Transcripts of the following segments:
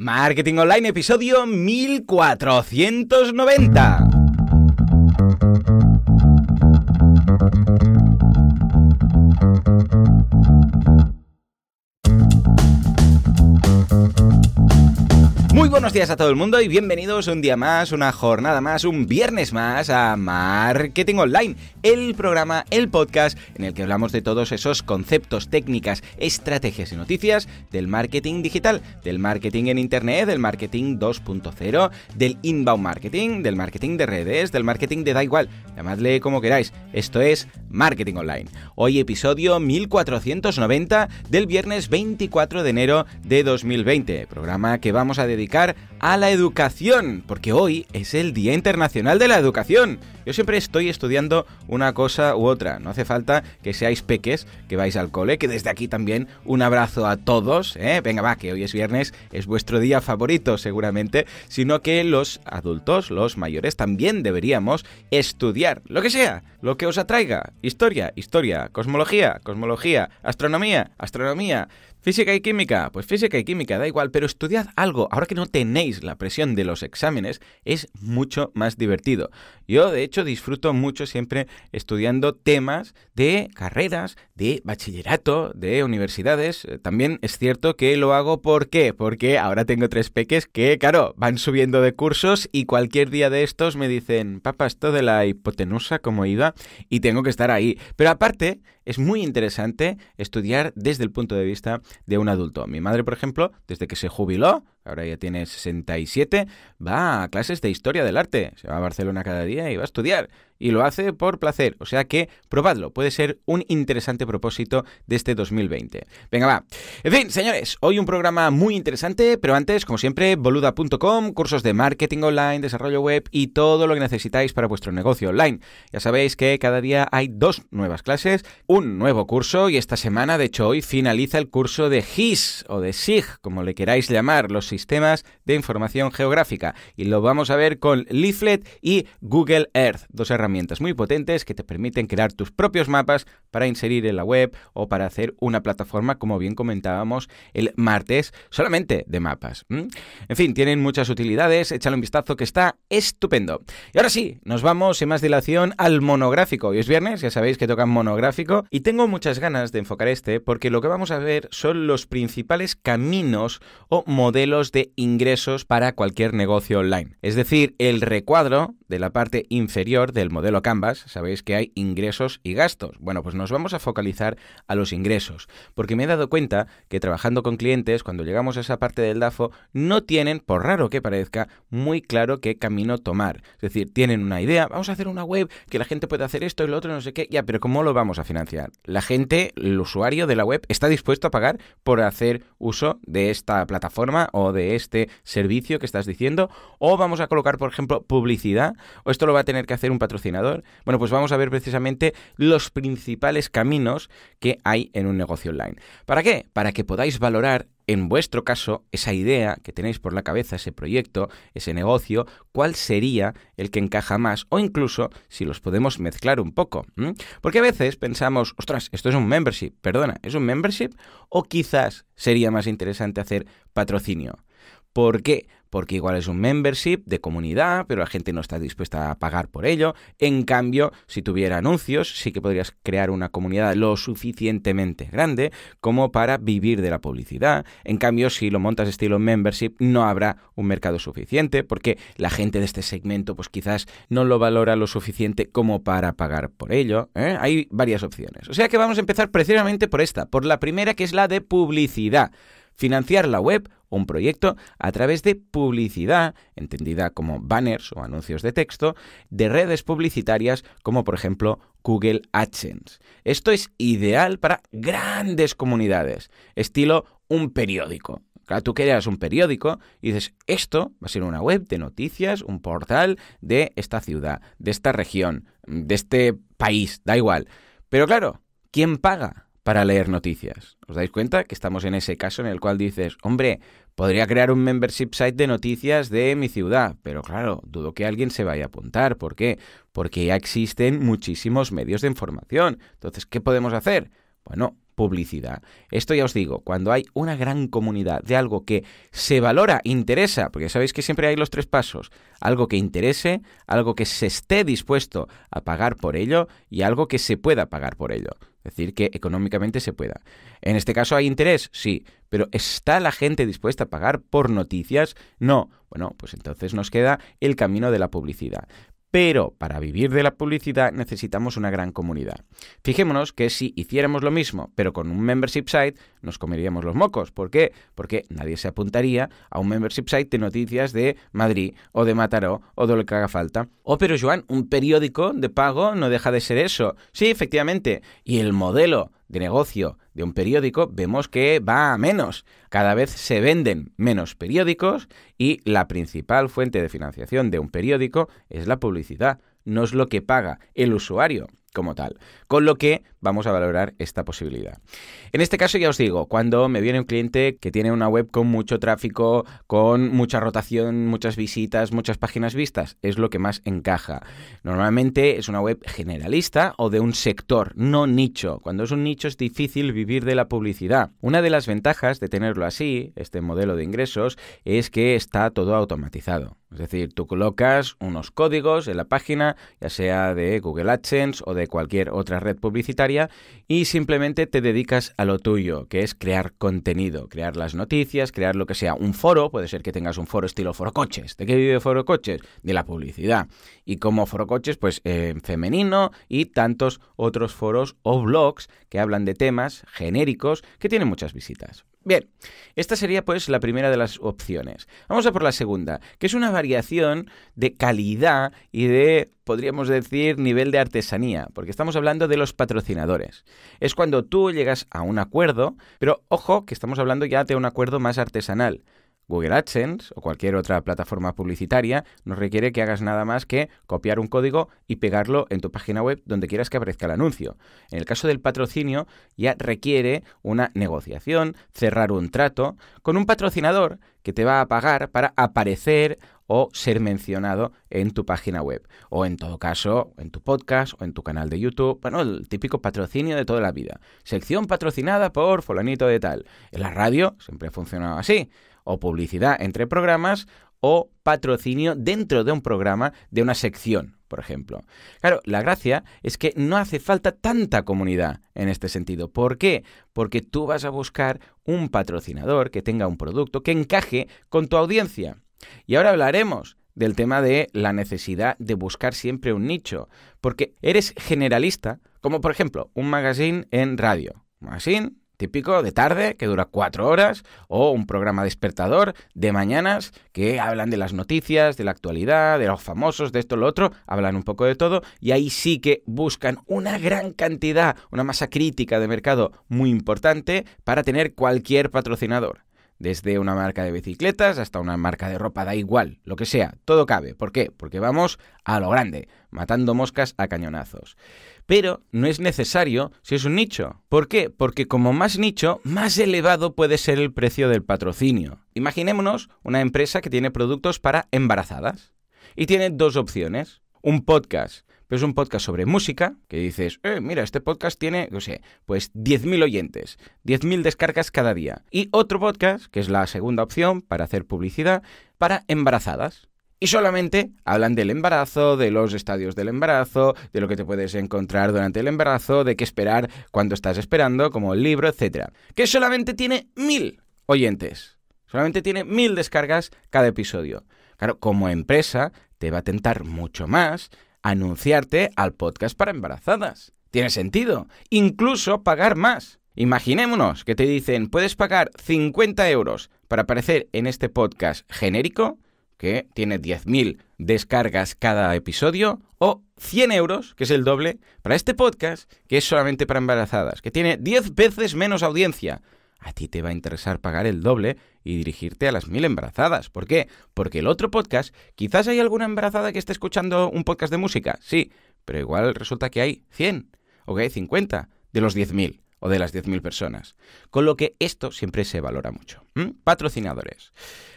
Marketing Online, episodio 1490. Muy buenos días a todo el mundo y bienvenidos un día más, una jornada más, un viernes más a Marketing Online, el programa, el podcast, en el que hablamos de todos esos conceptos, técnicas, estrategias y noticias del marketing digital, del marketing en Internet, del marketing 2.0, del inbound marketing, del marketing de redes, del marketing de da igual, llamadle como queráis. Esto es Marketing Online. Hoy episodio 1490 del viernes 24 de enero de 2020, programa que vamos a dedicar a la educación, porque hoy es el Día Internacional de la Educación. Yo siempre estoy estudiando una cosa u otra. No hace falta que seáis peques, que vais al cole, que desde aquí también un abrazo a todos. ¿eh? Venga, va, que hoy es viernes, es vuestro día favorito seguramente, sino que los adultos, los mayores, también deberíamos estudiar lo que sea, lo que os atraiga. Historia, historia, cosmología, cosmología, astronomía, astronomía, Física y química, pues física y química, da igual, pero estudiad algo. Ahora que no tenéis la presión de los exámenes, es mucho más divertido. Yo, de hecho, disfruto mucho siempre estudiando temas de carreras, de bachillerato, de universidades. Eh, también es cierto que lo hago ¿por qué? Porque ahora tengo tres peques que, claro, van subiendo de cursos y cualquier día de estos me dicen, papá, esto de la hipotenusa, ¿cómo iba? Y tengo que estar ahí. Pero aparte, es muy interesante estudiar desde el punto de vista de un adulto. Mi madre, por ejemplo, desde que se jubiló, ahora ya tiene 67, va a clases de historia del arte, se va a Barcelona cada día y va a estudiar. Y lo hace por placer, o sea que probadlo, puede ser un interesante propósito de este 2020. Venga, va. En fin, señores, hoy un programa muy interesante, pero antes, como siempre, boluda.com, cursos de marketing online, desarrollo web y todo lo que necesitáis para vuestro negocio online. Ya sabéis que cada día hay dos nuevas clases, un nuevo curso y esta semana, de hecho, hoy finaliza el curso de GIS o de SIG, como le queráis llamar, los sistemas de información geográfica. Y lo vamos a ver con Leaflet y Google Earth, dos herramientas muy potentes que te permiten crear tus propios mapas para inserir en la web o para hacer una plataforma, como bien comentábamos el martes, solamente de mapas. En fin, tienen muchas utilidades, échale un vistazo que está estupendo. Y ahora sí, nos vamos sin más dilación al monográfico. Hoy es viernes, ya sabéis que toca monográfico y tengo muchas ganas de enfocar este porque lo que vamos a ver son los principales caminos o modelos de ingresos para cualquier negocio online. Es decir, el recuadro de la parte inferior del modelo Canvas, sabéis que hay ingresos y gastos. Bueno, pues nos vamos a focalizar a los ingresos, porque me he dado cuenta que trabajando con clientes, cuando llegamos a esa parte del DAFO, no tienen, por raro que parezca, muy claro qué camino tomar. Es decir, tienen una idea, vamos a hacer una web, que la gente pueda hacer esto y lo otro, no sé qué, ya, pero ¿cómo lo vamos a financiar? La gente, el usuario de la web, está dispuesto a pagar por hacer uso de esta plataforma o de este servicio que estás diciendo, o vamos a colocar, por ejemplo, publicidad, o esto lo va a tener que hacer un patrocinador. Bueno, pues vamos a ver precisamente los principales caminos que hay en un negocio online. ¿Para qué? Para que podáis valorar en vuestro caso, esa idea que tenéis por la cabeza, ese proyecto, ese negocio, cuál sería el que encaja más o incluso si los podemos mezclar un poco. Porque a veces pensamos, ostras, esto es un membership, perdona, ¿es un membership? O quizás sería más interesante hacer patrocinio. ¿Por qué? porque igual es un membership de comunidad, pero la gente no está dispuesta a pagar por ello. En cambio, si tuviera anuncios, sí que podrías crear una comunidad lo suficientemente grande como para vivir de la publicidad. En cambio, si lo montas estilo membership, no habrá un mercado suficiente porque la gente de este segmento pues quizás no lo valora lo suficiente como para pagar por ello. ¿eh? Hay varias opciones. O sea que vamos a empezar precisamente por esta, por la primera que es la de publicidad. Financiar la web o un proyecto a través de publicidad, entendida como banners o anuncios de texto, de redes publicitarias como por ejemplo Google AdSense. Esto es ideal para grandes comunidades, estilo un periódico. tú creas un periódico y dices, esto va a ser una web de noticias, un portal de esta ciudad, de esta región, de este país, da igual. Pero claro, ¿quién paga? para leer noticias. ¿Os dais cuenta que estamos en ese caso en el cual dices, hombre, podría crear un membership site de noticias de mi ciudad? Pero claro, dudo que alguien se vaya a apuntar. ¿Por qué? Porque ya existen muchísimos medios de información. Entonces, ¿qué podemos hacer? Bueno, publicidad. Esto ya os digo, cuando hay una gran comunidad de algo que se valora, interesa, porque sabéis que siempre hay los tres pasos, algo que interese, algo que se esté dispuesto a pagar por ello y algo que se pueda pagar por ello. Es decir, que económicamente se pueda. En este caso hay interés, sí, pero ¿está la gente dispuesta a pagar por noticias? No. Bueno, pues entonces nos queda el camino de la publicidad. Pero para vivir de la publicidad necesitamos una gran comunidad. Fijémonos que si hiciéramos lo mismo, pero con un membership site, nos comeríamos los mocos. ¿Por qué? Porque nadie se apuntaría a un membership site de noticias de Madrid o de Mataró o de lo que haga falta. Oh, pero Joan, un periódico de pago no deja de ser eso. Sí, efectivamente. Y el modelo de negocio de un periódico, vemos que va a menos. Cada vez se venden menos periódicos y la principal fuente de financiación de un periódico es la publicidad, no es lo que paga el usuario como tal. Con lo que vamos a valorar esta posibilidad. En este caso ya os digo, cuando me viene un cliente que tiene una web con mucho tráfico, con mucha rotación, muchas visitas, muchas páginas vistas, es lo que más encaja. Normalmente es una web generalista o de un sector, no nicho. Cuando es un nicho es difícil vivir de la publicidad. Una de las ventajas de tenerlo así, este modelo de ingresos, es que está todo automatizado. Es decir, tú colocas unos códigos en la página, ya sea de Google AdSense o de cualquier otra red publicitaria, y simplemente te dedicas a lo tuyo, que es crear contenido, crear las noticias, crear lo que sea, un foro, puede ser que tengas un foro estilo foro coches. ¿De qué vive foro coches? De la publicidad. Y como foro coches, pues en eh, femenino y tantos otros foros o blogs que hablan de temas genéricos que tienen muchas visitas. Bien, esta sería pues la primera de las opciones. Vamos a por la segunda, que es una variación de calidad y de, podríamos decir, nivel de artesanía, porque estamos hablando de los patrocinadores. Es cuando tú llegas a un acuerdo, pero ojo que estamos hablando ya de un acuerdo más artesanal. Google AdSense o cualquier otra plataforma publicitaria no requiere que hagas nada más que copiar un código y pegarlo en tu página web donde quieras que aparezca el anuncio. En el caso del patrocinio ya requiere una negociación, cerrar un trato con un patrocinador que te va a pagar para aparecer o ser mencionado en tu página web o en todo caso en tu podcast o en tu canal de YouTube, bueno, el típico patrocinio de toda la vida. Sección patrocinada por fulanito de tal. En la radio siempre ha funcionado así o publicidad entre programas o patrocinio dentro de un programa de una sección, por ejemplo. Claro, la gracia es que no hace falta tanta comunidad en este sentido. ¿Por qué? Porque tú vas a buscar un patrocinador que tenga un producto que encaje con tu audiencia. Y ahora hablaremos del tema de la necesidad de buscar siempre un nicho, porque eres generalista, como por ejemplo un magazine en radio. Magazine típico de tarde que dura cuatro horas o un programa despertador de mañanas que hablan de las noticias, de la actualidad, de los famosos, de esto, lo otro, hablan un poco de todo y ahí sí que buscan una gran cantidad, una masa crítica de mercado muy importante para tener cualquier patrocinador. Desde una marca de bicicletas hasta una marca de ropa, da igual, lo que sea, todo cabe. ¿Por qué? Porque vamos a lo grande, matando moscas a cañonazos pero no es necesario si es un nicho. ¿Por qué? Porque como más nicho, más elevado puede ser el precio del patrocinio. Imaginémonos una empresa que tiene productos para embarazadas y tiene dos opciones. Un podcast pero es un podcast sobre música, que dices, eh, mira, este podcast tiene, no sé, pues 10.000 oyentes, 10.000 descargas cada día. Y otro podcast, que es la segunda opción para hacer publicidad, para embarazadas y solamente hablan del embarazo, de los estadios del embarazo, de lo que te puedes encontrar durante el embarazo, de qué esperar cuando estás esperando, como el libro, etc. Que solamente tiene mil oyentes. Solamente tiene mil descargas cada episodio. Claro, como empresa te va a tentar mucho más anunciarte al podcast para embarazadas. Tiene sentido. Incluso pagar más. Imaginémonos que te dicen, puedes pagar 50 euros para aparecer en este podcast genérico que tiene 10.000 descargas cada episodio, o 100 euros, que es el doble, para este podcast, que es solamente para embarazadas, que tiene 10 veces menos audiencia. A ti te va a interesar pagar el doble y dirigirte a las mil embarazadas. ¿Por qué? Porque el otro podcast, quizás hay alguna embarazada que esté escuchando un podcast de música, sí, pero igual resulta que hay 100 o que hay 50 de los 10.000 o de las 10.000 personas. Con lo que esto siempre se valora mucho. ¿Mm? Patrocinadores.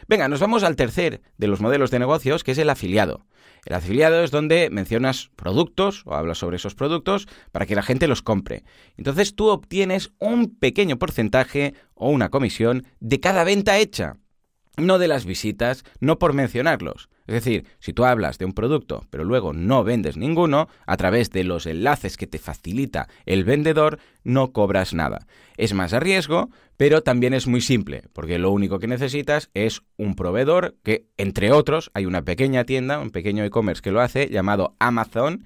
Venga, nos vamos al tercer de los modelos de negocios, que es el afiliado. El afiliado es donde mencionas productos o hablas sobre esos productos para que la gente los compre. Entonces tú obtienes un pequeño porcentaje o una comisión de cada venta hecha. No de las visitas, no por mencionarlos. Es decir, si tú hablas de un producto pero luego no vendes ninguno, a través de los enlaces que te facilita el vendedor, no cobras nada. Es más a riesgo, pero también es muy simple, porque lo único que necesitas es un proveedor que, entre otros, hay una pequeña tienda, un pequeño e-commerce que lo hace, llamado Amazon,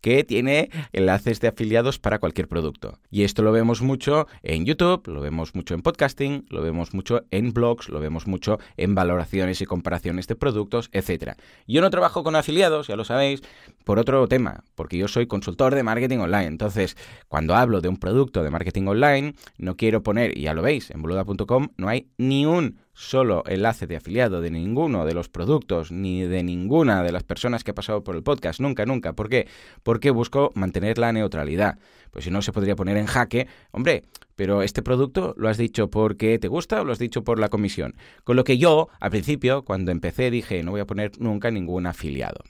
que tiene enlaces de afiliados para cualquier producto. Y esto lo vemos mucho en YouTube, lo vemos mucho en podcasting, lo vemos mucho en blogs, lo vemos mucho en valoraciones y comparaciones de productos, etc. Yo no trabajo con afiliados, ya lo sabéis, por otro tema, porque yo soy consultor de marketing online. Entonces, cuando hablo de un producto de marketing online, no quiero poner, y ya lo veis, en boluda.com no hay ni un solo enlace de afiliado de ninguno de los productos ni de ninguna de las personas que ha pasado por el podcast, nunca, nunca. ¿Por qué? Porque busco mantener la neutralidad. Pues si no, se podría poner en jaque, hombre, pero este producto lo has dicho porque te gusta o lo has dicho por la comisión. Con lo que yo, al principio, cuando empecé, dije, no voy a poner nunca ningún afiliado.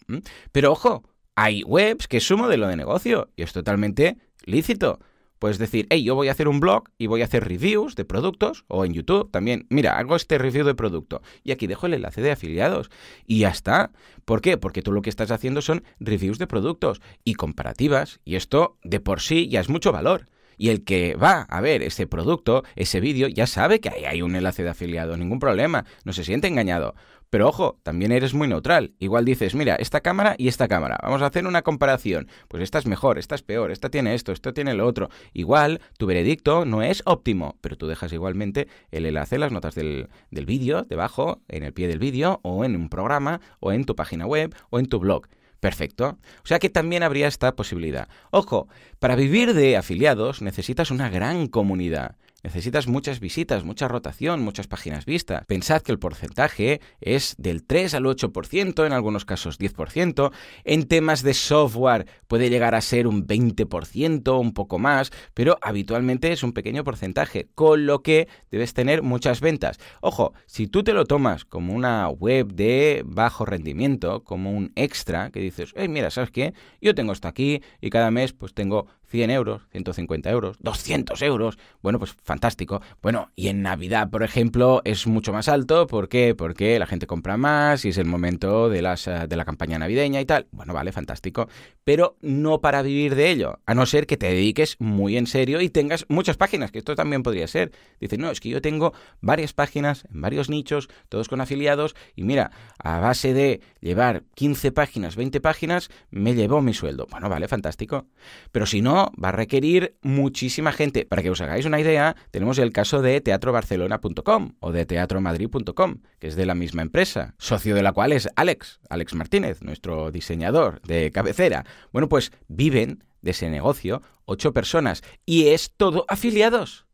Pero ojo, hay webs que es su modelo de negocio y es totalmente lícito. Puedes decir, hey, yo voy a hacer un blog y voy a hacer reviews de productos o en YouTube también. Mira, hago este review de producto y aquí dejo el enlace de afiliados y ya está. ¿Por qué? Porque tú lo que estás haciendo son reviews de productos y comparativas y esto de por sí ya es mucho valor. Y el que va a ver ese producto, ese vídeo, ya sabe que ahí hay un enlace de afiliado, ningún problema, no se siente engañado. Pero ojo, también eres muy neutral. Igual dices, mira, esta cámara y esta cámara. Vamos a hacer una comparación. Pues esta es mejor, esta es peor, esta tiene esto, esto tiene lo otro. Igual, tu veredicto no es óptimo, pero tú dejas igualmente el enlace, las notas del, del vídeo, debajo, en el pie del vídeo, o en un programa, o en tu página web, o en tu blog. Perfecto. O sea que también habría esta posibilidad. Ojo, para vivir de afiliados necesitas una gran comunidad. Necesitas muchas visitas, mucha rotación, muchas páginas vistas. Pensad que el porcentaje es del 3 al 8%, en algunos casos 10%. En temas de software puede llegar a ser un 20%, un poco más, pero habitualmente es un pequeño porcentaje, con lo que debes tener muchas ventas. Ojo, si tú te lo tomas como una web de bajo rendimiento, como un extra, que dices, hey, mira, ¿sabes qué? Yo tengo esto aquí y cada mes pues tengo 100 euros, 150 euros, 200 euros. Bueno, pues fantástico. Bueno, y en Navidad, por ejemplo, es mucho más alto. ¿Por qué? Porque la gente compra más y es el momento de, las, eh, de la campaña navideña y tal. Bueno, vale, fantástico. Pero no para vivir de ello, a no ser que te dediques muy en serio y tengas muchas páginas, que esto también podría ser. Dices, no, es que yo tengo varias páginas en varios nichos, todos con afiliados, y mira, a base de llevar 15 páginas, 20 páginas, me llevo mi sueldo. Bueno, vale, fantástico. Pero si no, va a requerir muchísima gente. Para que os hagáis una idea, tenemos el caso de teatrobarcelona.com o de teatromadrid.com, que es de la misma empresa, socio de la cual es Alex, Alex Martínez, nuestro diseñador de cabecera. Bueno, pues viven de ese negocio ocho personas y es todo afiliados.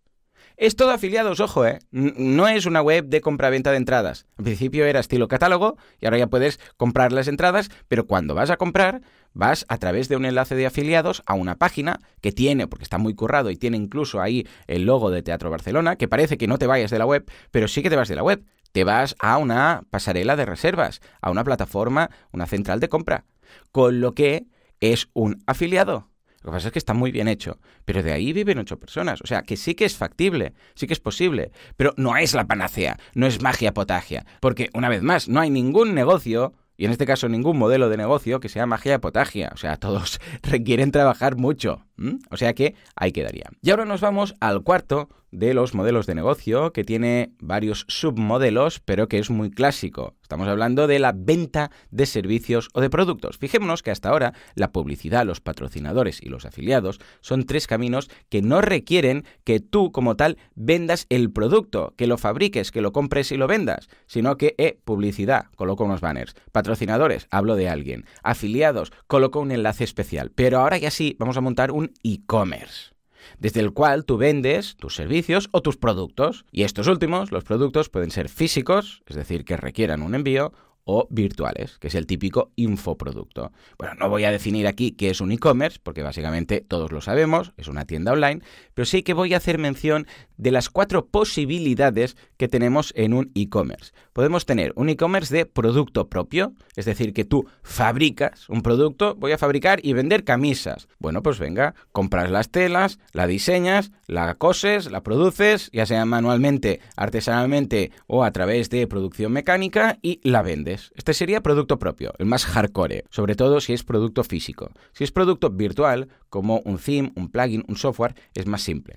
Es todo afiliados, ojo, ¿eh? No es una web de compra-venta de entradas. Al principio era estilo catálogo y ahora ya puedes comprar las entradas, pero cuando vas a comprar Vas a través de un enlace de afiliados a una página que tiene, porque está muy currado y tiene incluso ahí el logo de Teatro Barcelona, que parece que no te vayas de la web, pero sí que te vas de la web. Te vas a una pasarela de reservas, a una plataforma, una central de compra. Con lo que es un afiliado. Lo que pasa es que está muy bien hecho, pero de ahí viven ocho personas. O sea, que sí que es factible, sí que es posible, pero no es la panacea, no es magia potagia, porque una vez más, no hay ningún negocio y en este caso ningún modelo de negocio que sea magia potagia. O sea, todos requieren trabajar mucho. ¿Mm? O sea que ahí quedaría. Y ahora nos vamos al cuarto de los modelos de negocio, que tiene varios submodelos, pero que es muy clásico. Estamos hablando de la venta de servicios o de productos. Fijémonos que hasta ahora la publicidad, los patrocinadores y los afiliados son tres caminos que no requieren que tú como tal vendas el producto, que lo fabriques, que lo compres y lo vendas, sino que, eh, publicidad, coloco unos banners. Patrocinadores, hablo de alguien. Afiliados, coloco un enlace especial. Pero ahora ya sí, vamos a montar un e-commerce desde el cual tú vendes tus servicios o tus productos. Y estos últimos, los productos, pueden ser físicos, es decir, que requieran un envío, o virtuales, que es el típico infoproducto. Bueno, no voy a definir aquí qué es un e-commerce, porque básicamente todos lo sabemos, es una tienda online, pero sí que voy a hacer mención de las cuatro posibilidades que tenemos en un e-commerce. Podemos tener un e-commerce de producto propio, es decir, que tú fabricas un producto, voy a fabricar y vender camisas. Bueno, pues venga, compras las telas, la diseñas, la coses, la produces, ya sea manualmente, artesanalmente o a través de producción mecánica y la vendes. Este sería producto propio, el más hardcore, sobre todo si es producto físico. Si es producto virtual, como un theme, un plugin, un software, es más simple.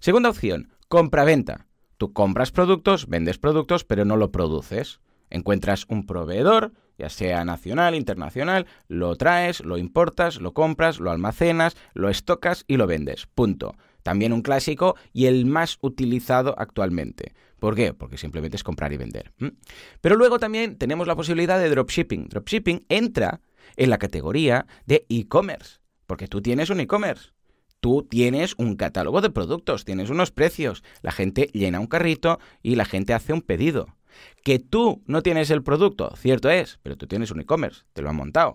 Segunda opción compra-venta. Tú compras productos, vendes productos, pero no lo produces. Encuentras un proveedor, ya sea nacional, internacional, lo traes, lo importas, lo compras, lo almacenas, lo estocas y lo vendes. Punto. También un clásico y el más utilizado actualmente. ¿Por qué? Porque simplemente es comprar y vender. Pero luego también tenemos la posibilidad de dropshipping. Dropshipping entra en la categoría de e-commerce, porque tú tienes un e-commerce tú tienes un catálogo de productos, tienes unos precios, la gente llena un carrito y la gente hace un pedido. Que tú no tienes el producto, cierto es, pero tú tienes un e-commerce, te lo han montado.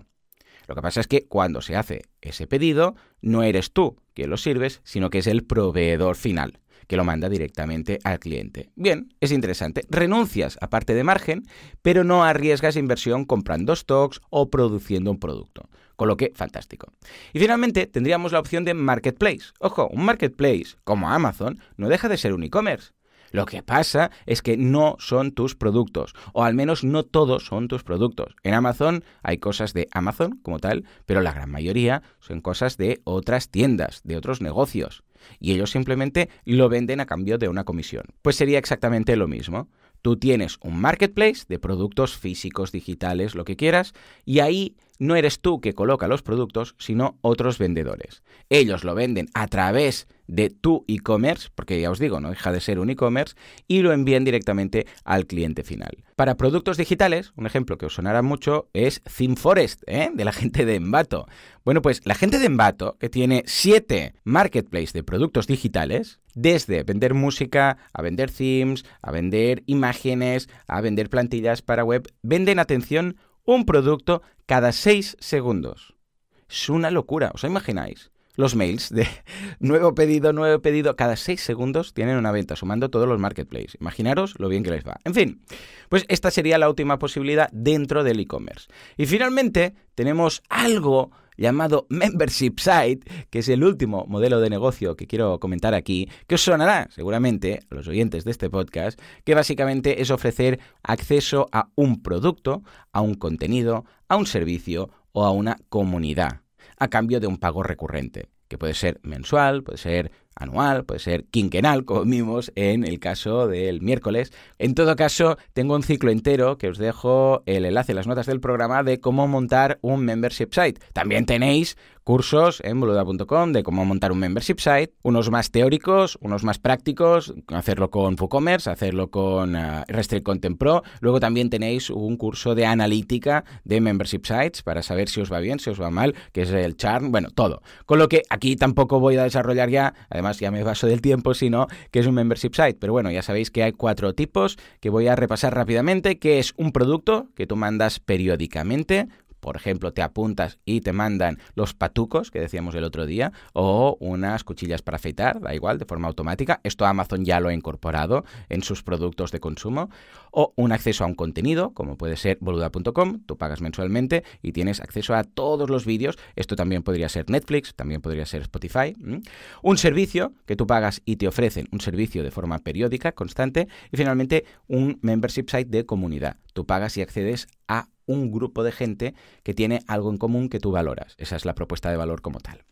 Lo que pasa es que cuando se hace ese pedido, no eres tú quien lo sirves, sino que es el proveedor final, que lo manda directamente al cliente. Bien, es interesante. Renuncias a parte de margen, pero no arriesgas inversión comprando stocks o produciendo un producto con lo que fantástico. Y finalmente tendríamos la opción de marketplace. Ojo, un marketplace como Amazon no deja de ser un e-commerce. Lo que pasa es que no son tus productos, o al menos no todos son tus productos. En Amazon hay cosas de Amazon como tal, pero la gran mayoría son cosas de otras tiendas, de otros negocios. Y ellos simplemente lo venden a cambio de una comisión. Pues sería exactamente lo mismo. Tú tienes un marketplace de productos físicos, digitales, lo que quieras, y ahí no eres tú que coloca los productos, sino otros vendedores. Ellos lo venden a través de tu e-commerce, porque ya os digo, no deja de ser un e-commerce, y lo envíen directamente al cliente final. Para productos digitales, un ejemplo que os sonará mucho es ThemeForest, ¿eh? de la gente de Envato. Bueno, pues la gente de Envato, que tiene siete marketplaces de productos digitales, desde vender música, a vender themes, a vender imágenes, a vender plantillas para web, venden, atención, un producto cada seis segundos. Es una locura, ¿os imagináis? los mails de nuevo pedido, nuevo pedido. Cada seis segundos tienen una venta, sumando todos los marketplaces. Imaginaros lo bien que les va. En fin, pues esta sería la última posibilidad dentro del e-commerce. Y finalmente tenemos algo llamado Membership Site, que es el último modelo de negocio que quiero comentar aquí, que os sonará seguramente a los oyentes de este podcast, que básicamente es ofrecer acceso a un producto, a un contenido, a un servicio o a una comunidad a cambio de un pago recurrente, que puede ser mensual, puede ser anual, puede ser quinquenal, como vimos en el caso del miércoles. En todo caso, tengo un ciclo entero que os dejo el enlace las notas del programa de cómo montar un membership site. También tenéis cursos en boluda.com de cómo montar un membership site, unos más teóricos, unos más prácticos, hacerlo con WooCommerce, hacerlo con eh, Restrict Content Pro. Luego también tenéis un curso de analítica de membership sites para saber si os va bien, si os va mal, que es el charm, bueno, todo. Con lo que aquí tampoco voy a desarrollar ya, además ya me paso del tiempo, sino que es un membership site. Pero bueno, ya sabéis que hay cuatro tipos que voy a repasar rápidamente, que es un producto que tú mandas periódicamente, por ejemplo, te apuntas y te mandan los patucos que decíamos el otro día o unas cuchillas para afeitar, da igual, de forma automática. Esto Amazon ya lo ha incorporado en sus productos de consumo. O un acceso a un contenido, como puede ser boluda.com, tú pagas mensualmente y tienes acceso a todos los vídeos. Esto también podría ser Netflix, también podría ser Spotify. Un servicio que tú pagas y te ofrecen un servicio de forma periódica, constante. Y finalmente un membership site de comunidad. Tú pagas y accedes a un grupo de gente que tiene algo en común que tú valoras. Esa es la propuesta de valor como tal.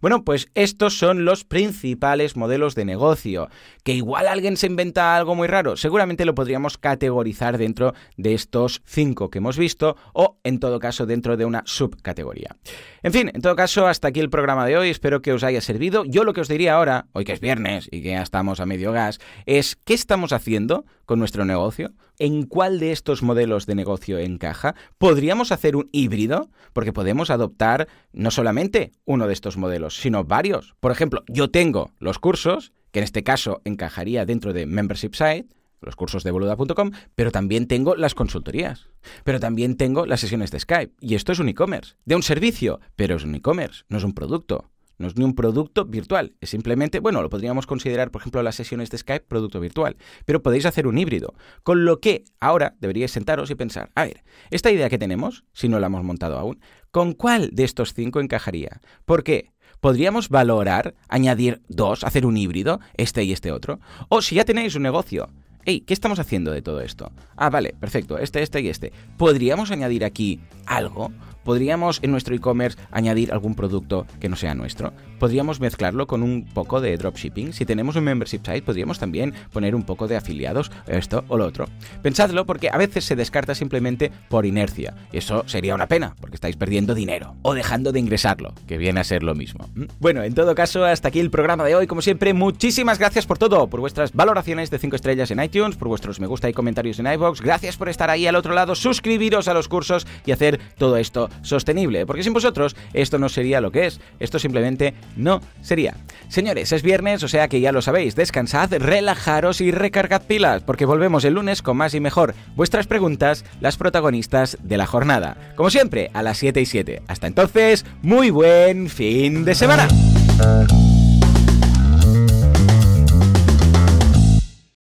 Bueno, pues estos son los principales modelos de negocio, que igual alguien se inventa algo muy raro. Seguramente lo podríamos categorizar dentro de estos cinco que hemos visto o en todo caso dentro de una subcategoría. En fin, en todo caso, hasta aquí el programa de hoy. Espero que os haya servido. Yo lo que os diría ahora, hoy que es viernes y que ya estamos a medio gas, es qué estamos haciendo con nuestro negocio en cuál de estos modelos de negocio encaja. Podríamos hacer un híbrido, porque podemos adoptar no solamente uno de estos modelos, sino varios. Por ejemplo, yo tengo los cursos, que en este caso encajaría dentro de Membership Site, los cursos de boluda.com, pero también tengo las consultorías, pero también tengo las sesiones de Skype. Y esto es un e-commerce, de un servicio, pero es un e-commerce, no es un producto. No es ni un producto virtual, es simplemente, bueno, lo podríamos considerar, por ejemplo, las sesiones de Skype producto virtual, pero podéis hacer un híbrido, con lo que ahora deberíais sentaros y pensar, a ver, esta idea que tenemos, si no la hemos montado aún, ¿con cuál de estos cinco encajaría? ¿Por qué? podríamos valorar añadir dos, hacer un híbrido, este y este otro. O si ya tenéis un negocio, hey, ¿qué estamos haciendo de todo esto? Ah, vale, perfecto, este, este y este. ¿Podríamos añadir aquí algo? podríamos en nuestro e-commerce añadir algún producto que no sea nuestro. Podríamos mezclarlo con un poco de dropshipping. Si tenemos un membership site, podríamos también poner un poco de afiliados, esto o lo otro. Pensadlo porque a veces se descarta simplemente por inercia. Eso sería una pena porque estáis perdiendo dinero o dejando de ingresarlo, que viene a ser lo mismo. ¿Mm? Bueno, en todo caso, hasta aquí el programa de hoy. Como siempre, muchísimas gracias por todo, por vuestras valoraciones de 5 estrellas en iTunes, por vuestros me gusta y comentarios en iBox. Gracias por estar ahí al otro lado, suscribiros a los cursos y hacer todo esto sostenible, porque sin vosotros esto no sería lo que es, esto simplemente no sería. Señores, es viernes, o sea que ya lo sabéis, descansad, relajaros y recargad pilas, porque volvemos el lunes con más y mejor. Vuestras preguntas, las protagonistas de la jornada. Como siempre, a las 7 y 7. Hasta entonces, muy buen fin de semana.